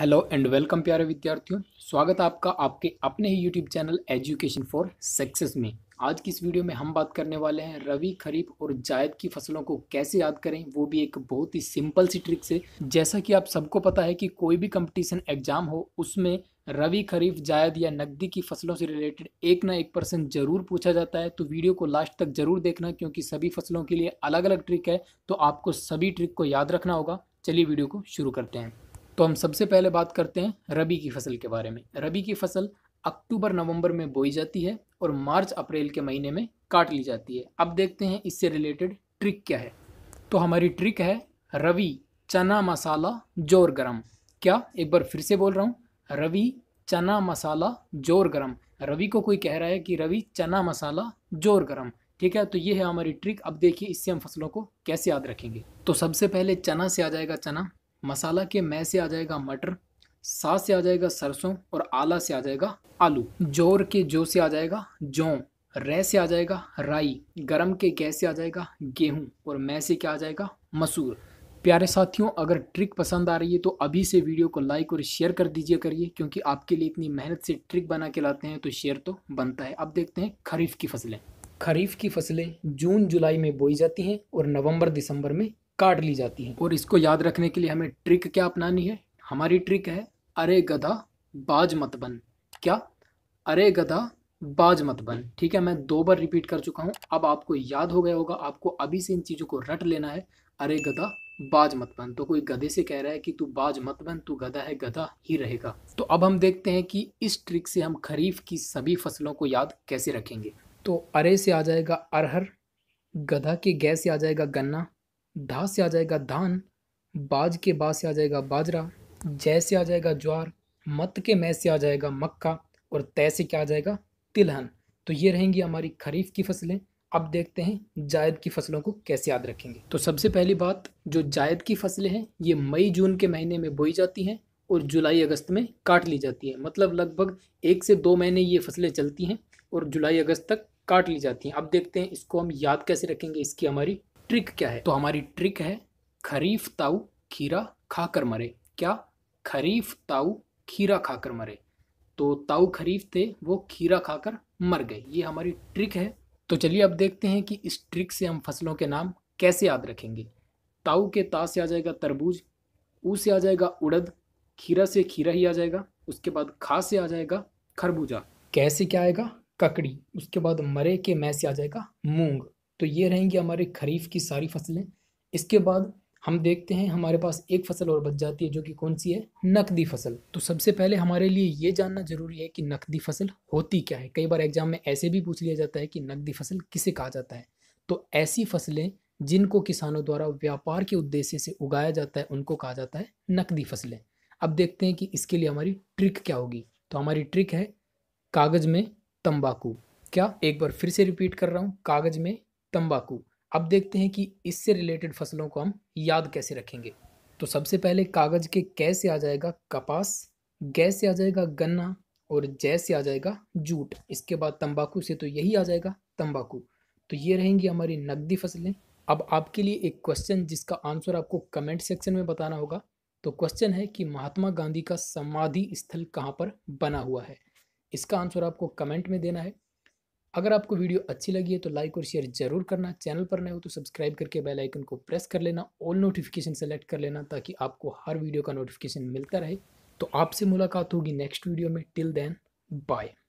hello and welcome प्यारे विद्यार्थियों स्वागत आपका आपके अपने ही YouTube channel education for success में आज की इस वीडियो में हम बात करने वाले हैं रवि खरीफ और जायद की फसलों को कैसे याद करें वो भी एक बहुत ही सिंपल सी ट्रिक से जैसा कि आप सबको पता है कि कोई भी कंपटीशन एग्जाम हो उसमें रवि खरीफ जायद या नकदी की फसलों से रिलेटेड एक ना एक पर्सन जरूर पूछा जाता है तो वीडियो को लास्ट तक जरूर देखना क्योंकि सभी फसलों के लिए अलग अलग ट्रिक है तो आपको सभी ट्रिक को याद रखना होगा चलिए वीडियो को शुरू करते हैं तो हम सबसे पहले बात करते हैं रबी की फसल के बारे में रबी की फसल अक्टूबर नवंबर में बोई जाती है और मार्च अप्रैल के महीने में काट ली जाती है अब देखते हैं इससे रिलेटेड ट्रिक क्या है तो हमारी ट्रिक है रवि चना मसाला जोर गरम क्या एक बार फिर से बोल रहा हूँ रवि चना मसाला जोर गरम रवि को कोई कह रहा है कि रवि चना मसाला जोर गरम ठीक है तो ये है हमारी ट्रिक अब देखिए इससे हम फसलों को कैसे याद रखेंगे तो सबसे पहले चना से आ जाएगा चना मसाला के मैं से आ जाएगा मटर सा से आ जाएगा सरसों और आला से आ जाएगा आलू जोर के जो से आ जाएगा जौ रे से आ जाएगा राई गरम के कै से आ जाएगा गेहूँ और मैं से क्या आ जाएगा मसूर प्यारे साथियों अगर ट्रिक पसंद आ रही है तो अभी से वीडियो को लाइक और शेयर कर दीजिए करिए क्योंकि आपके लिए इतनी मेहनत से ट्रिक बना के लाते हैं तो शेयर तो बनता है अब देखते हैं खरीफ की फसलें खरीफ की फसलें जून जुलाई में बोई जाती हैं और नवंबर दिसंबर में काट ली जाती हैं और इसको याद रखने के लिए हमें ट्रिक क्या अपनानी है हमारी ट्रिक है अरे गधा बाज मत बन क्या अरे गधा बाज मत बन ठीक है मैं दो बार रिपीट कर चुका हूँ अब आपको याद हो गया होगा आपको अभी से इन चीज़ों को रट लेना है अरे गधा बाज मत बन तो कोई गधे से कह रहा है कि तू बाज मत बन तू गधा है गधा ही रहेगा तो अब हम देखते हैं कि इस ट्रिक से हम खरीफ की सभी फसलों को याद कैसे रखेंगे तो अरे से आ जाएगा अरहर गधा के गै से आ जाएगा गन्ना धा से आ जाएगा धान बाज के बा से आ जाएगा बाजरा जय से आ जाएगा ज्वार मत के मै से आ जाएगा मक्का और तय से क्या आ जाएगा तिलहन तो ये रहेंगी हमारी खरीफ की फसलें अब देखते हैं जायद की फसलों को कैसे याद रखेंगे तो सबसे पहली बात जो जायद की फसलें हैं ये मई जून के महीने में बोई जाती हैं और जुलाई अगस्त में काट ली जाती हैं मतलब लगभग एक से दो महीने ये फसलें चलती हैं और जुलाई अगस्त तक काट ली जाती हैं अब देखते हैं इसको हम याद कैसे रखेंगे इसकी हमारी ट्रिक क्या है तो हमारी ट्रिक है खरीफ ताऊ खीरा खाकर मरे क्या खरीफ ताऊ खीरा खाकर मरे तो ताऊ खरीफ थे वो खीरा खाकर मर गए ये हमारी ट्रिक है तो चलिए अब देखते हैं कि इस ट्रिक से हम फसलों के नाम कैसे याद रखेंगे ताऊ के ता से आ जाएगा तरबूज ऊ से आ जाएगा उड़द खीरा से खीरा ही आ जाएगा उसके बाद खा से आ जाएगा खरबूजा कैसे क्या आएगा ककड़ी उसके बाद मरे के मैं से आ जाएगा मूंग तो ये रहेंगी हमारे खरीफ की सारी फसलें इसके बाद हम देखते हैं हमारे पास एक फसल और बच जाती है जो कि कौन सी है नकदी फसल तो सबसे पहले हमारे लिए ये जानना जरूरी है कि नकदी फसल होती क्या है कई बार एग्जाम में ऐसे भी पूछ लिया जाता है कि नकदी फसल किसे कहा जाता है तो ऐसी फसलें जिनको किसानों द्वारा व्यापार के उद्देश्य से उगाया जाता है उनको कहा जाता है नकदी फसलें अब देखते हैं कि इसके लिए हमारी ट्रिक क्या होगी तो हमारी ट्रिक है कागज़ में तंबाकू क्या एक बार फिर से रिपीट कर रहा हूँ कागज़ में तंबाकू अब देखते हैं कि इससे रिलेटेड फसलों को हम याद कैसे रखेंगे तो सबसे पहले कागज़ के कै से आ जाएगा कपास गैस से आ जाएगा गन्ना और जैसे से आ जाएगा जूट इसके बाद तंबाकू से तो यही आ जाएगा तंबाकू तो ये रहेंगी हमारी नकदी फसलें अब आपके लिए एक क्वेश्चन जिसका आंसर आपको कमेंट सेक्शन में बताना होगा तो क्वेश्चन है कि महात्मा गांधी का समाधि स्थल कहाँ पर बना हुआ है इसका आंसर आपको कमेंट में देना है अगर आपको वीडियो अच्छी लगी है तो लाइक और शेयर जरूर करना चैनल पर नए हो तो सब्सक्राइब करके बेल आइकन को प्रेस कर लेना ऑल नोटिफिकेशन सेलेक्ट कर लेना ताकि आपको हर वीडियो का नोटिफिकेशन मिलता रहे तो आपसे मुलाकात होगी नेक्स्ट वीडियो में टिल देन बाय